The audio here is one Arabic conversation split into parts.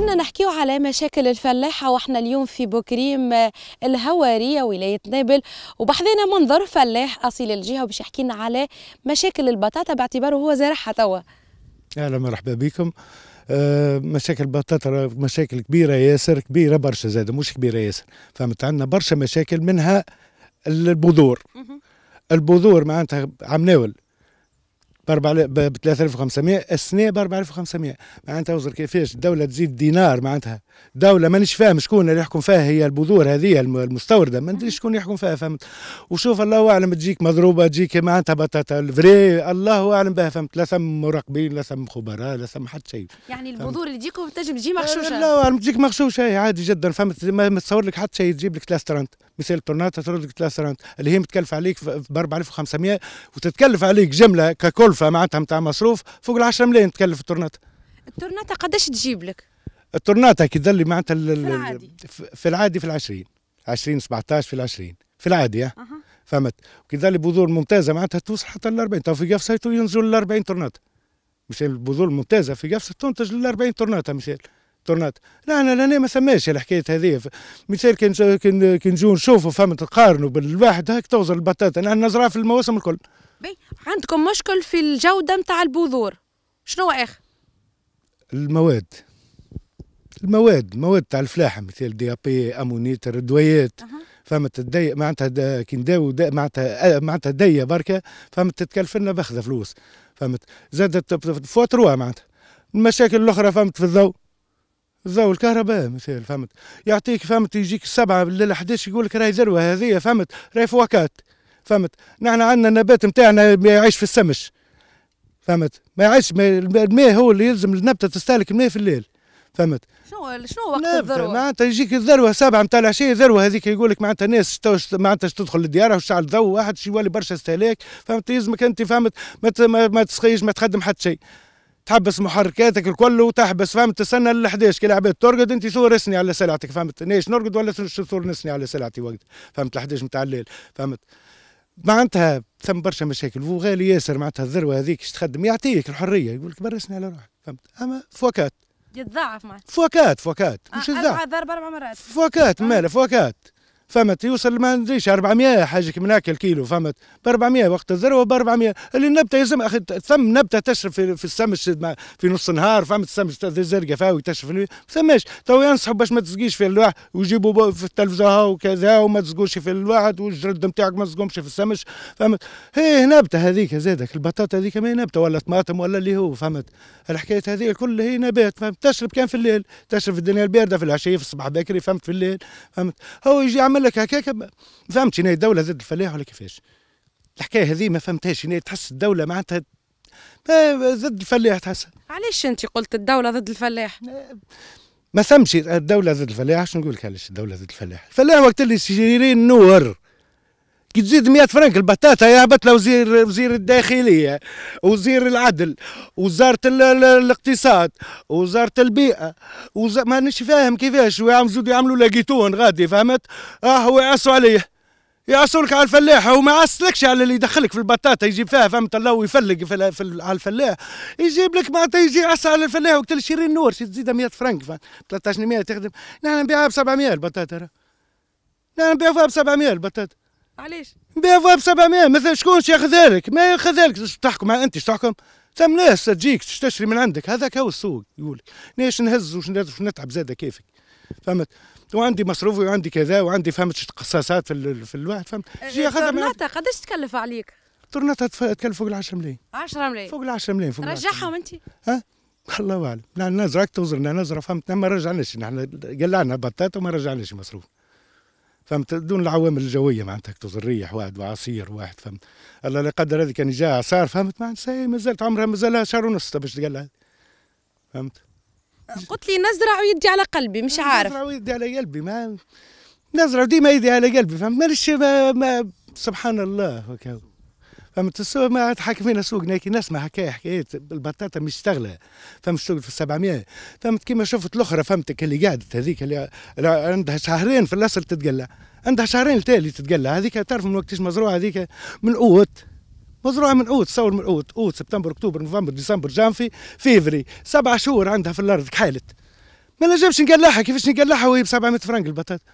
كنا نحكيو على مشاكل الفلاحه واحنا اليوم في بوكريم آه، الهواريه ولايه نابل وبحذينا منظر فلاح اصيل الجهه وباش يحكي لنا على مشاكل البطاطا باعتباره هو زارعها توا اهلا مرحبا بكم آه، مشاكل البطاطا مشاكل كبيره ياسر كبيره برشا زادة مش كبيره ياسر فهمت عندنا برشا مشاكل منها البذور البذور معناتها عم ناول ب 3500 السنه ب 4500 معناتها وزر كيفاش الدوله تزيد دينار معناتها دولة مانيش فاهم شكون اللي يحكم فيها هي البذور هذه المستوردة ما ندري شكون يحكم فيها فهمت وشوف الله أعلم تجيك مضروبة تجيك معناتها بطاطا الفري الله أعلم بها فهمت لا سم مراقبين لا سم خبراء لا سم حتى شيء يعني البذور اللي تجيك تنجم تجي مغشوشة الله أعلم تجيك مغشوشة عادي جدا فهمت ما تصور لك حتى شيء تجيب لك ترنت مثال تورناتا ترد لك ترنت اللي هي متكلفة عليك ب 4500 وتتكلف عليك جملة ككلفة معناتها نتاع مصروف فوق ال 10 ملايين تكلف التورناتا التورناتا قداش تجيب لك؟ التورنات كي تظلي معناتها في العادي في العادي في العشرين 20 17 في العشرين في العادي أه. فهمت تظلي بذور ممتازه معناتها توصل حتى الأربعين 40 تو في قفصه ينزلوا الأربعين 40 تورنات مثال البذور الممتازه في قفصه تنتج الأربعين 40 مثال تورنات لا انا لهنا ما ثماش الحكايه هذه مثال كي نجيو نشوفوا فهمت نقارنوا بالواحد هاك توصل البطاطا نحن نزرعها في المواسم الكل بي عندكم مشكل في الجوده نتاع البذور شنو آخر المواد المواد المواد تاع الفلاحه مثل دي بي امونيت الردويات فهمت الدي معناتها كي نداو معناتها معناتها دي بركه فهمت تتكلف لنا باخذ فلوس فهمت زادت فوا تروا معناتها المشاكل الاخرى فهمت في الضوء الضوء الكهرباء مثال فهمت يعطيك فهمت يجيك السبعة بالليل 11 يقول لك راهي ذروه هذه فهمت راهي فواكات فهمت نحن عندنا النبات نتاعنا يعيش في السمش فهمت ما يعيش الماء هو اللي يلزم النبته تستهلك الماء في الليل فهمت شنو شنو وقت نعم، الذروه معناتها يجيك الذروه سبعه نتاع العشيه ذروه هذيك يقول لك معناتها الناس معناتها تدخل للديار وشعل ذو واحد يولي برشا استهلاك فهمت يلزمك انت فهمت ما, ما تسقيش ما تخدم حتى شيء تحبس محركاتك الكل وتحبس فهمت تستنى ال 11 كي العباد ترقد انت صور اسني على سلعتك فهمت ليش نرقد ولا صور نسني على سلعتي وقت فهمت ال 11 نتاع الليل فهمت معناتها ثم برشا مشاكل وغالي ياسر معناتها الذروه هذيك تخدم يعطيك الحريه يقول لك برسني على روحك فهمت اما فوكات يتضاعف معناتها فوكات فوكات مش آه، يتضاعف اربع مرات فوكات ماله فوكات فهمت يوصل ما نزيدش 400 حاجه من ناكل كيلو فهمت ب 400 وقت الذروه ب 400 اللي النبته يلزم اخي ثم نبته تشرب في, في السمش في نص النهار فهمت السمش الزرقاء فاوي تشرب ما ثماش تو ينصحوا باش ما تسقيش في الواحد ويجيبوا في التلفزه وكذا وما تسقوش في الواحد والجرد نتاعك ما تسقمش في السمش فهمت هي نبته هذيك زادك البطاطا هذيك ما هي نبته ولا طماطم ولا اللي هو فهمت الحكايه هذه الكل هي نبات فهمت تشرب كان في الليل تشرب في الدنيا البارده في العشيه في الصباح بكري فهمت في الليل فهمت هو يجي يعمل لك هكاك فهمت هنا الدوله زاد الفلاح ولا كيفاش الحكايه هذه ما فهمتهاش هنا تحس الدوله معناتها ضد الفلاح تحس علاش انت قلت الدوله ضد الفلاح ما فهمتش الدوله ضد الفلاح شنو نقول لك علاش الدوله ضد الفلاح الفلاح وقت اللي يجري النور كي تزيد 100 فرنك البطاطا يهبط لها وزير وزير الداخليه وزير العدل وزاره الاقتصاد وزاره البيئه وز... مانيش فاهم كيفاش ويعملوا يعملوا لاقيتون غادي فهمت اه ويعصوا عليه يعصوا على الفلاح وما عصلكش على اللي يدخلك في البطاطا يجيب فيها فهمت الله ويفلق في, في على الفلاح يجيب لك معناتها يجي عصا على الفلاح وقت النور شي تزيدها 100 فرنك 1300 تخدم نحن نبيعها ب 700 البطاطا نحن نبيعها ب 700 البطاطا علاش؟ بيفوا ب 700 مثلا شكون ياخذ لك؟ ما ياخذ لك تحكم انت تحكم ثم ناس تجيك تشتري من عندك هذاك هو السوق يقول ليش نهز وش نتعب زاده كيفك فهمت وعندي مصروفي وعندي كذا وعندي فهمت قصاصات في, في الواحد فهمت جي من قداش تكلف عليك؟ تورنتها تكلف فوق ال 10 ملايين 10 ملايين فوق ال 10 ملايين رجعهم انت؟ ها؟ الله اعلم نحن نزرعك توزرنا نزرع فهمت ما رجعناش نحن قلعنا بطاطا وما رجعناش مصروف فهمت دون العوامل الجويه معناتها تهكتوز الريح واحد وعصير واحد فهمت الله لا قدر هذه كان جاء صار فهمت معناتها ما زالت عمرها ما زالها شهر ونص باش تقلع فهمت قلت لي نزرع ويدي على قلبي مش عارف نزرع ويدي على قلبي ما نزرع ديما يدي على قلبي فهمت مالش ما, ما سبحان الله وكذا فهمت السوق ما عاد حاكمين سوقنا كي نسمع حكايه حكاية البطاطا مش شغله فهمت شغل في 700 فهمت كيما شفت الاخرى فهمتك اللي قعدت هذيك اللي عندها شهرين في الاصل تتقلع عندها شهرين التالي تتقلع هذيك تعرف من وقتش مزروعه هذيك من اوت مزروعه من اوت تصور من اوت اوت سبتمبر اكتوبر نوفمبر ديسمبر جانفي فيفري سبع شهور عندها في الارض كحالت ما نجمش نقلعها كيفاش نقلعها وهي ب 700 فرنك البطاطا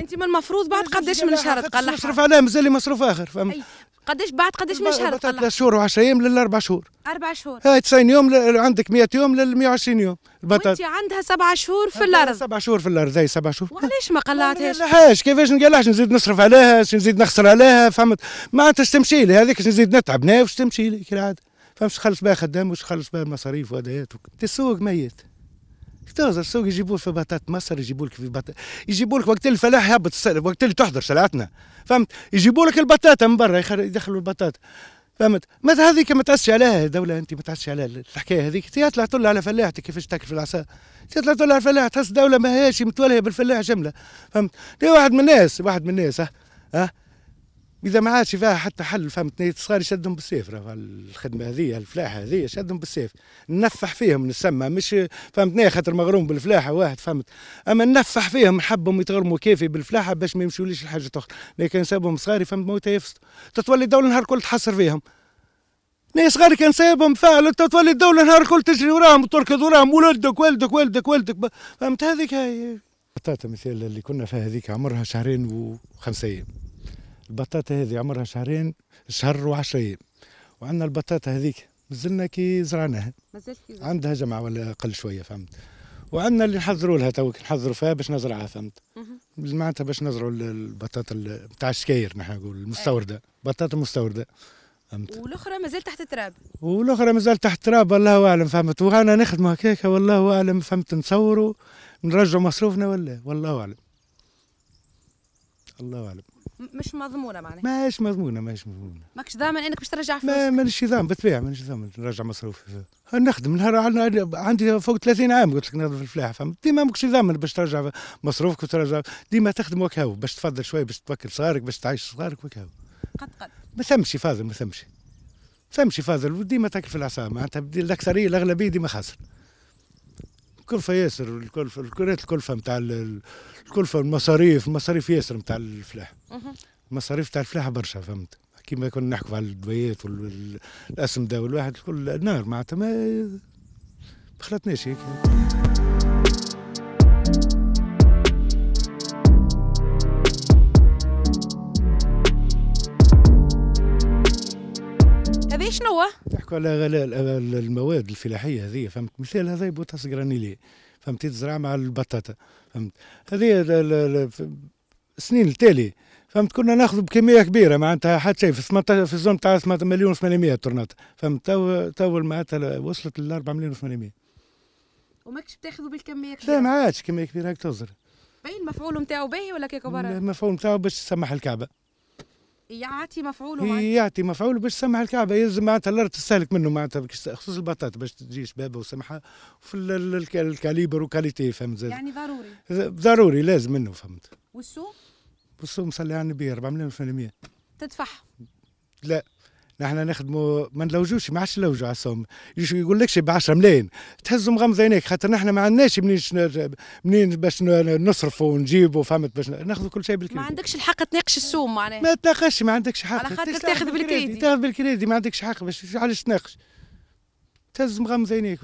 انت من المفروض بعد قداش من شهر تقلعها نصرف عليها مازال مصروف اخر فهمت قداش بعد قداش من شهر طلع؟ ثلاث شهور وعشر ايام للاربع شهور اربع شهور هاي 90 يوم عندك 100 يوم لل 120 يوم البطاطا وانت عندها سبع شهور في الارض سبع شهور في الارض هاي سبع شهور وعلاش ما قلعتهاش؟ قلعهاش كيفاش نقلعش نزيد نصرف عليها نزيد نخسر عليها فهمت معناتها تمشي لي هذيك نزيد نتعب ناف تمشي لي كالعاده فهمت خلص بها خدام وش خلص بها مصاريف وهذا السوق ميت تنزل سوق يجيبوا في بطاطا مصر يجيبوا لك في بطاطا يجيبوا لك وقت الفلاح يهبط وقت اللي تحضر سلعتنا فهمت يجيبوا لك البطاطا من برا يدخلوا البطاطا فهمت ما هذيك ما تعسش عليها دوله انت ما تعسش عليها الحكايه هذيك تطلع تطلع على فلاحتك كيفاش تاكل في العصا تطلع تطلع على الفلاح تحس دوله هيش متولهه بالفلاح جمله فهمت واحد من الناس واحد من الناس ها أه؟ أه؟ اذا ما عادش فيها حتى حل فهمتني الصغار يشدهم بالسيف الخدمه هذه الفلاحه هذه شدهم بالسيف ننفح فيهم نسمى مش فهمتني خاطر مغروم بالفلاحه واحد فهمت اما ننفح فيهم نحبهم يتغرموا كيفي بالفلاحه باش ما يمشوليش لحاجه اخرى لكن نسابهم صغاري فهمت موتى يفسدوا تتولي الدوله نهار كل تحصر فيهم ناس صغار كان سايبهم فعلا تتولي الدوله نهار الكل تجري وراهم وتركض وراهم ولدك ولدك ولدك ولدك فهمت هذيك هي عطاتها مثال اللي كنا فيها هذيك عمرها شهرين وخمسة ايام البطاطا هذه عمرها شهرين شهر وعشرة ايام وعندنا البطاطا هذيك مازلنا كي زرعناها مازال عندها جمعه ولا اقل شويه فهمت وعندنا اللي نحضروا لها تو نحضروا فيها باش نزرعها فهمت معناتها باش نزرعوا البطاطا نتاع الشكاير نحن نقول المستورده أيه. بطاطا مستورده فهمت والاخرى مازال تحت التراب والاخرى مازال تحت التراب الله اعلم فهمت وانا نخدم هكاك والله اعلم فهمت نصوروا نرجعوا مصروفنا ولا والله اعلم الله اعلم مش مضمونه معناها ماهيش مضمونه ماهيش مضمونه ماكش ضامن انك باش ترجع فلوس ما مانيش ضامن بالطبيعه مانيش ضامن نرجع مصروفي نخدم نهار عندي فوق 30 عام قلت لك نخدم في الفلاحه فهمت ديما ماكش ضامن باش ترجع مصروفك وترجع ديما تخدم وكاو باش تفضل شوي باش توكل صغارك باش تعيش صغارك وكاو قد قد ما ثمش فاضل ما ثمش ثمش فاضل وديما تاكل في العصا معناتها الاكثريه الاغلبيه ديما خاسر الكلفه ياسر الكلفه ريت الكلفه نتاع الكلفه المصاريف مصاريف ياسر نتاع الفلاحه المصاريف تاع الفلاحه برشا فهمت كيما كنا نحكوا على الدويات والاسمده والواحد الكل نار معناتها ما خلطناش هيك هذا شنو نحكوا على المواد الفلاحيه هذه فهمت مثال هذا بوتاس جرانيلي فهمت تزرع مع البطاطا فهمت هذه السنين التالي فهمت كنا ناخذ بكميه كبيره معناتها حتى شيء في 18 في الزون تاع مليون و800 تورنات فهمت تو تو معناتها وصلت ل 4 مليون و800 وماكش بتاخذوا بالكميه كبيره لا ما عادش كميه كبيره هيك تزرع باين المفعول نتاعو باهي ولا كيكو برا المفعول نتاعو باش تسمح الكعبه يعطي مفعوله معناتها يعطي مفعوله باش تسمح الكعبه يلزم معناتها الارض تستهلك منه معناتها خصوص البطاطا باش تجي شبابه وسمحه في الكاليبر وكاليتي فهمت زاد يعني ضروري ضروري لازم منه فهمت والسوق والسوق مصلي على النبي 4 مليون في المية تدفع لا نحن نخدموا ما نلوجوش ما عادش نلوجوا على السوم يقول لكش ب 10 ملايين تهزوا مغمض عينيك خاطر نحن ما عندناش منين منين باش نصرفوا ونجيبوا فهمت باش ناخذوا كل شيء بالكريدي ما عندكش الحق تناقش السوم معناها ما تناقش ما عندكش حق على خاطر تاخذ بالكريدي تاخذ بالكريدي ما عندكش حق باش علاش تناقش تهز مغمض عينيك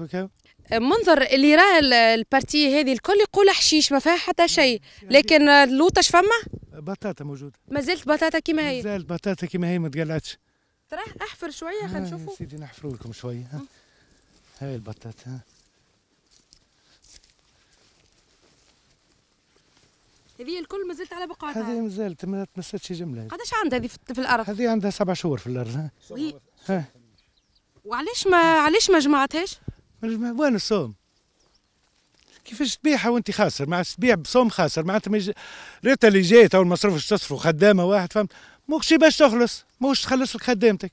منظر اللي راه البارتي هذه الكل يقول حشيش ما فيها حتى شيء يعني لكن اللوطه فما بطاطا موجوده ما بطاطا كما هي ما بطاطا كما هي ما تقلعتش تريح احفر شويه خلينا نشوفه سيدي نحفروا لكم شويه هاي البطاطا ها هذه الكل مازلت على بقعتها هذه مازلت ما تمستش جمله قداش عندها هذه في الارض هذه عندها سبع شهور في الارض ها وعلاش ما علاش ما جمعتهاش وين الصوم كيفاش تبيعها وانت خاسر مع تبيع بصوم خاسر معناتها ريتها اللي جات او المصروف اش تصرفوا خدامه واحد فهمت موكش باش تخلص موش تخلص لك خدامتك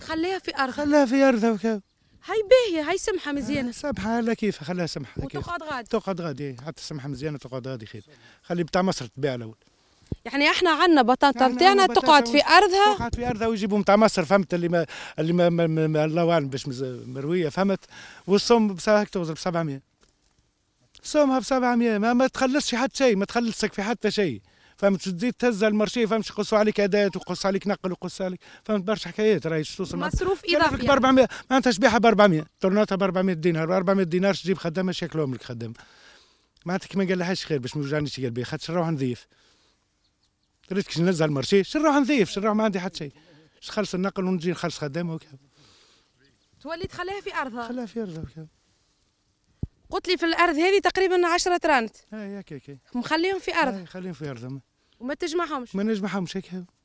خليها في ارضها خليها في ارضها وكذا هاي باهية هاي سمحة مزيانة سمحة على كيف خليها سمحة وتقعد غادي تقعد غادي إيه. حتى سمحة مزيانة تقعد غادي خير خلي بتاع مصر تبيع الأول يعني احنا عندنا بطاطا نتاعنا تقعد في ارضها تقعد في ارضها ويجيبوا نتاع مصر فهمت اللي ما اللي ما, ما, ما, ما الله اعلم باش مرويه فهمت والصوم بصراحه توصل ب 700 صومها ب 700 ما, ما تخلصش حتى شيء ما تخلصك في حتى شيء فهمت تزيد تهز المارشي فهمت يقصوا عليك اداه ويقص عليك نقل ويقص عليك فهمت برشا حكايات راهي توصل مصروف اضافي ب 400 معناتها شبيحه ب 400 تورناتها ب 400 دينار ب 400 دينار تجيب خدامه شكلهم لك خدامه معناتها كما قال لهاش خير باش ما يوجعنيش قلبي خاطر نروح نضيف ريت كي ننزل المارشي نروح نضيف نروح ما عندي حتى شيء نخلص النقل ونجي نخلص خدامه وكذا تولي تخليها في ارضها خليها في ارضها وكذا قلت لي في الارض هذه تقريبا 10 ترانت اي هكاك مخليهم في ارض مخليهم في ارضهم وما تجمعهمش ما نجمعهمش هيك